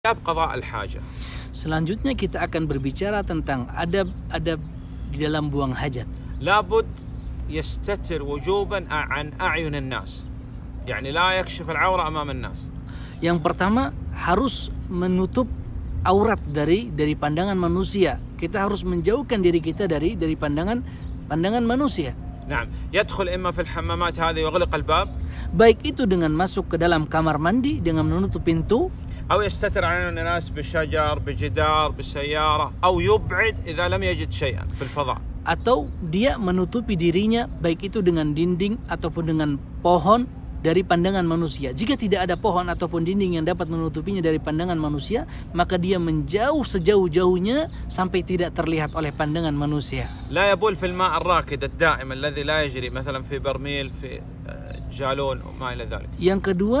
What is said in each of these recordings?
Adab qada al-haja. Selanjutnya kita akan berbicara tentang adab-adab di dalam buang hajat. Labud yastatir wujuban an a'yun nas Yani la yakshif al-awra amam nas Yang pertama harus menutup aurat dari dari pandangan manusia. Kita harus menjauhkan diri kita dari dari pandangan pandangan manusia. نعم يدخل إما في الحمامات هذه ويغلق الباب baik itu dengan masuk ke dalam kamar mandi dengan menutup pintu أو يستتر علينا الناس بشجر بجدار بسيارة أو يبعد إذا لم يجد شيئا في الفضاء atau dia menutupi dirinya baik itu dengan dinding ataupun dengan pohon dari pandangan manusia. Jika tidak ada pohon ataupun dinding yang dapat menutupinya dari pandangan manusia, maka dia menjauh sejauh-jauhnya sampai tidak terlihat oleh pandangan manusia. Yang kedua,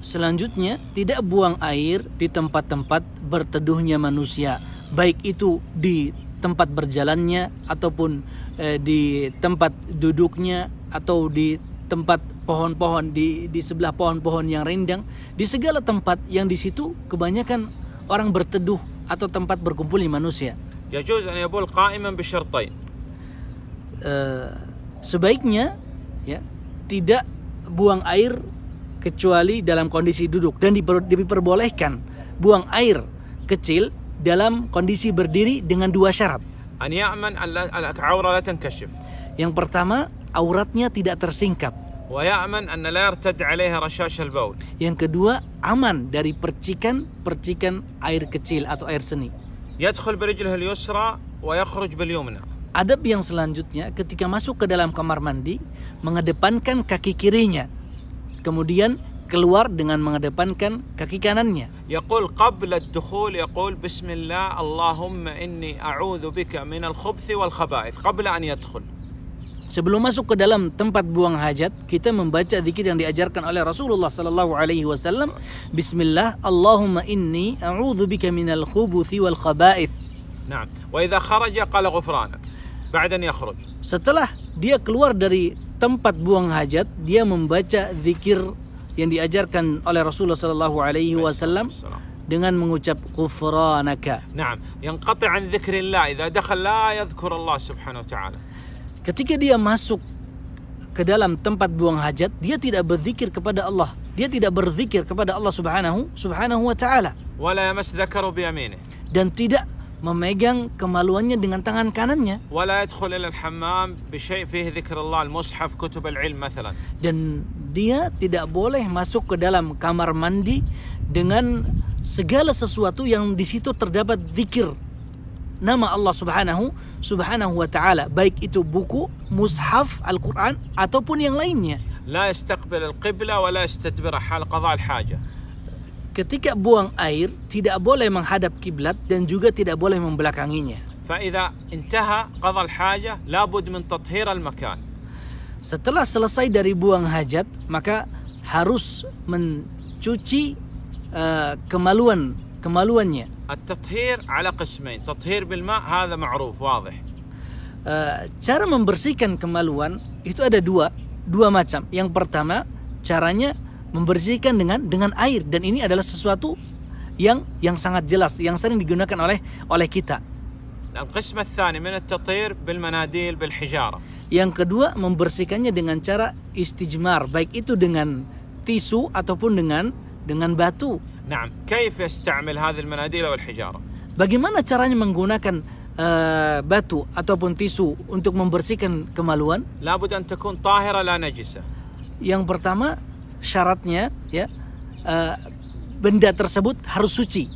Selanjutnya, tidak buang air di tempat-tempat berteduhnya manusia, baik itu di tempat berjalannya ataupun eh, di tempat duduknya atau di tempat pohon-pohon di di sebelah pohon-pohon yang rindang, di segala tempat yang di situ kebanyakan orang berteduh atau tempat berkumpulnya manusia. Yajuz eh, sebaiknya ya tidak buang air kecuali dalam kondisi duduk dan diperbolehkan buang air kecil dalam kondisi berdiri dengan dua syarat. Yang pertama, auratnya tidak tersingkap. Yang kedua, aman dari percikan-percikan air kecil atau air seni. Adab yang selanjutnya ketika masuk ke dalam kamar mandi mengedepankan kaki kirinya kemudian keluar dengan mengedepankan kaki kanannya. Yaqul qabla ad-dukhul yaqul bismillah Allahumma inni a'udzu bika min al khubth wal khaba'ith qabla an yadkhul. Sebelum masuk ke dalam tempat buang hajat, kita membaca zikir yang diajarkan oleh Rasulullah sallallahu alaihi wasallam, bismillah Allahumma inni a'udzu bika min al-khubuthi wal khaba'ith. Naam. Wa idza kharaja qala ghufranak. Ba'da yakhruj. Setelah dia keluar dari tempat buang hajat dia membaca zikir yang diajarkan oleh Rasulullah sallallahu alaihi wasallam dengan mengucap ghufranaka. Naam, yanqati an dzikrillah idza dakhala la yadhkur Allah subhanahu wa ta'ala. Ketika dia masuk ke dalam tempat buang hajat, dia tidak berzikir kepada Allah. Dia tidak berzikir kepada Allah Subhanahu Subhanahu wa taala. Wala yamas dzakaru bi yaminih. Dan tidak memegang kemaluannya dengan tangan kanannya. Dan dia tidak boleh masuk ke dalam kamar mandi dengan segala sesuatu yang di situ terdapat zikir nama Allah Subhanahu Subhanahu wa taala, baik itu buku, mushaf, Al-Qur'an ataupun yang lainnya. لا يستقبل القبلة ولا يستدبر حال قضاء الحاجة ketika buang air tidak boleh menghadap kiblat dan juga tidak boleh membelakanginya. Setelah selesai dari buang hajat, maka harus mencuci uh, kemaluan kemaluannya. التطهير على قسمين، تطهير بالماء هذا معروف واضح. cara membersihkan kemaluan itu ada dua dua macam. Yang pertama caranya membersihkan dengan dengan air dan ini adalah sesuatu yang yang sangat jelas yang sering digunakan oleh oleh kita. Yang kedua membersihkannya dengan cara istijmar baik itu dengan tisu ataupun dengan dengan batu. Bagaimana caranya menggunakan Uh, batu ataupun tisu untuk membersihkan kemaluan? Yang pertama syaratnya ya uh, benda tersebut harus suci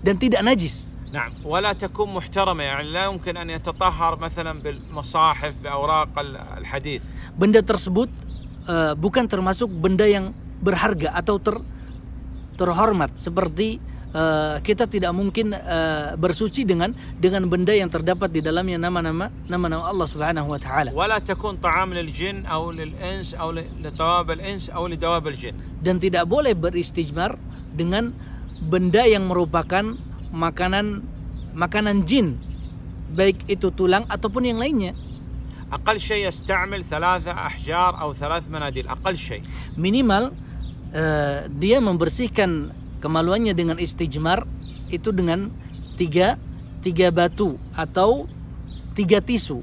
dan tidak najis. نعم ولا تكون محترمة يعني لا يمكن أن يتطهر مثلا بالمصاحف بأوراق الحديث benda tersebut uh, bukan termasuk benda yang berharga atau ter terhormat seperti uh, kita tidak mungkin uh, bersuci dengan dengan benda yang terdapat di dalamnya nama-nama nama-nama Allah Subhanahu wa taala. Wala takun ta'am lil jin aw lil ins aw li tawab al ins aw li dawab al jin. Dan tidak boleh beristijmar dengan benda yang merupakan makanan makanan jin baik itu tulang ataupun yang lainnya. أقل شيء يستعمل ثلاثة أحجار أو ثلاث مناديل أقل شيء. Minimal uh, dia membersihkan Kemaluannya dengan istijmar itu dengan tiga tiga batu atau tiga tisu.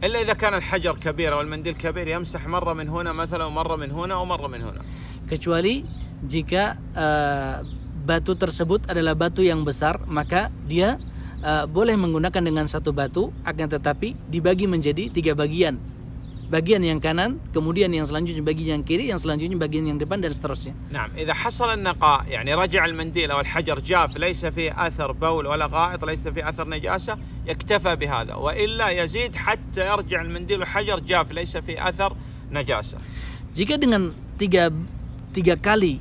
إلا إذا كان الحجر كبير أو المنديل كبير يمسح مرة من هنا مثلا ومرة من هنا ومرة من هنا. kecuali jika uh, batu tersebut adalah batu yang besar maka dia uh, boleh menggunakan dengan satu batu akan tetapi dibagi menjadi tiga bagian bagian yang kanan, kemudian yang selanjutnya bagian yang kiri, yang selanjutnya bagian yang depan dan seterusnya. نعم، إذا حصل النقاء يعني رجع المنديل أو الحجر جاف ليس فيه أثر بول ولا غائط، ليس فيه أثر نجاسة، يكتفى بهذا، وإلا يزيد حتى يرجع المنديل والحجر جاف ليس فيه أثر نجاسة. Jika dengan tiga tiga kali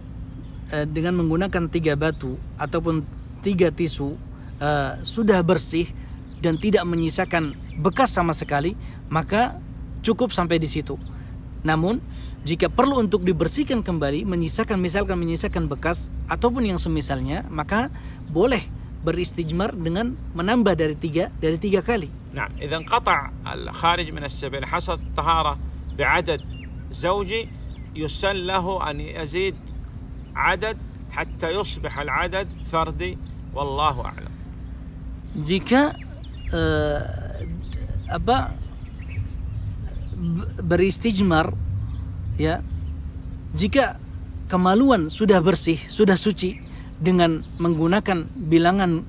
eh, dengan menggunakan tiga batu ataupun tiga tisu eh, sudah bersih dan tidak menyisakan bekas sama sekali, maka Cukup sampai di situ. Namun, jika perlu untuk dibersihkan kembali, menyisakan misalkan menyisakan bekas ataupun yang semisalnya, maka boleh beristijmar dengan menambah dari tiga dari tiga kali. Nah, إذا انقطع الخارج من السبيل حصل طهارة بعدد زوجي يسن له أن يزيد عدد حتى يصبح العدد فردي والله أعلم. Jika uh, apa beristijmar ya jika kemaluan sudah bersih, sudah suci dengan menggunakan bilangan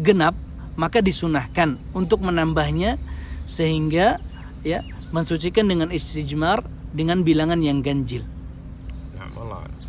genap, maka disunahkan untuk menambahnya sehingga ya mensucikan dengan istijmar dengan bilangan yang ganjil. Nah,